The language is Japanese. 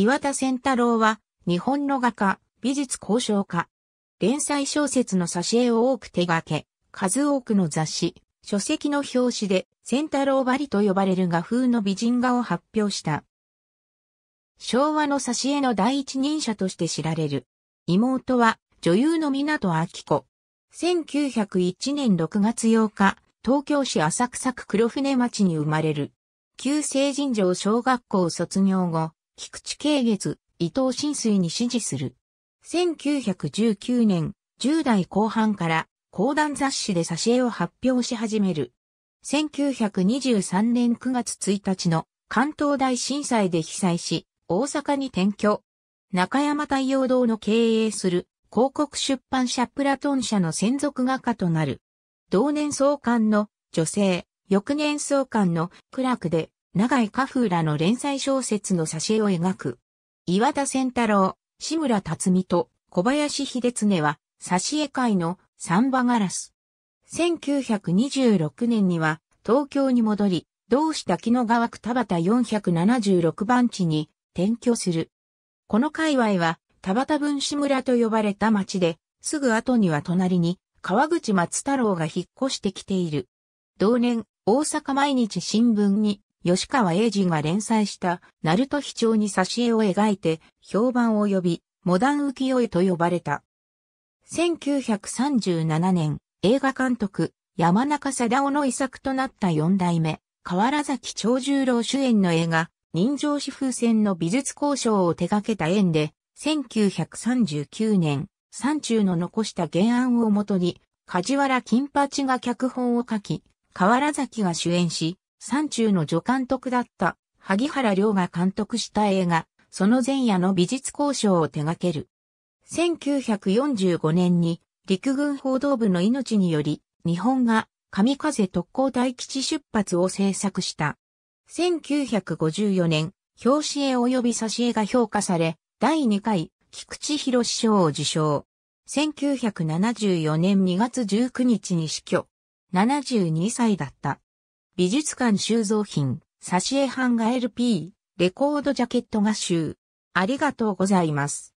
岩田仙太郎は、日本の画家、美術交渉家。連載小説の挿絵を多く手掛け、数多くの雑誌、書籍の表紙で、仙太郎張りと呼ばれる画風の美人画を発表した。昭和の挿絵の第一人者として知られる。妹は、女優の港明子。1901年6月8日、東京市浅草区黒船町に生まれる。旧成人城小学校卒業後、菊池慶月、伊藤新水に支持する。1919年、10代後半から講談雑誌で挿絵を発表し始める。1923年9月1日の関東大震災で被災し、大阪に転居。中山太陽堂の経営する広告出版社プラトン社の専属画家となる。同年創刊の女性、翌年創刊の苦楽で長井花風らの連載小説の挿絵を描く。岩田仙太郎、志村達美と小林秀常は、挿絵界のサンバガラス。1926年には、東京に戻り、同志滝の川区田畑476番地に転居する。この界隈は、田畑分志村と呼ばれた町で、すぐ後には隣に、川口松太郎が引っ越してきている。同年、大阪毎日新聞に吉川英治が連載した、ナルト飛鳥に挿絵を描いて、評判を呼び、モダン浮世絵と呼ばれた。1937年、映画監督、山中貞夫の遺作となった四代目、河原崎長十郎主演の映画、人情紙風船の美術交渉を手掛けた縁で、1939年、山中の残した原案をもとに、梶原金八が脚本を書き、河原崎が主演し、山中の助監督だった萩原良が監督した映画、その前夜の美術交渉を手掛ける。1945年に陸軍報道部の命により、日本が神風特攻大基地出発を制作した。1954年、表紙絵及び挿絵が評価され、第2回、菊池博賞を受賞。1974年2月19日に死去。72歳だった。美術館収蔵品、挿絵版画 LP、レコードジャケット画集。ありがとうございます。